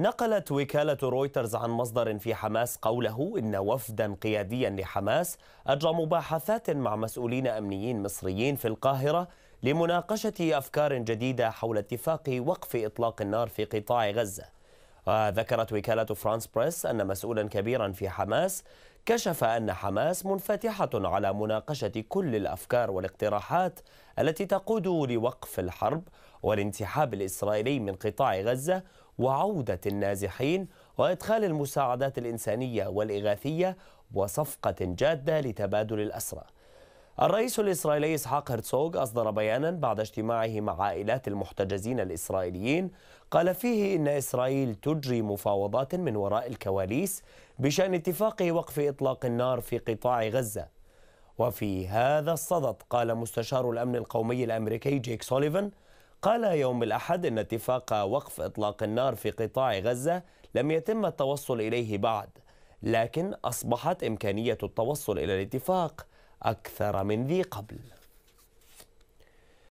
نقلت وكالة رويترز عن مصدر في حماس قوله إن وفدا قياديا لحماس أجرى مباحثات مع مسؤولين أمنيين مصريين في القاهرة لمناقشة أفكار جديدة حول اتفاق وقف إطلاق النار في قطاع غزة وذكرت وكالة فرانس بريس أن مسؤولا كبيرا في حماس كشف أن حماس منفتحة على مناقشة كل الأفكار والاقتراحات التي تقود لوقف الحرب والانسحاب الإسرائيلي من قطاع غزة وعودة النازحين وإدخال المساعدات الإنسانية والإغاثية وصفقة جادة لتبادل الأسرى الرئيس الإسرائيلي إسحاق هرتسوغ أصدر بيانا بعد اجتماعه مع عائلات المحتجزين الإسرائيليين قال فيه إن إسرائيل تجري مفاوضات من وراء الكواليس بشأن اتفاق وقف إطلاق النار في قطاع غزة وفي هذا الصدد قال مستشار الأمن القومي الأمريكي جيك سوليفان قال يوم الأحد إن اتفاق وقف إطلاق النار في قطاع غزة لم يتم التوصل إليه بعد لكن أصبحت إمكانية التوصل إلى الاتفاق أكثر من ذي قبل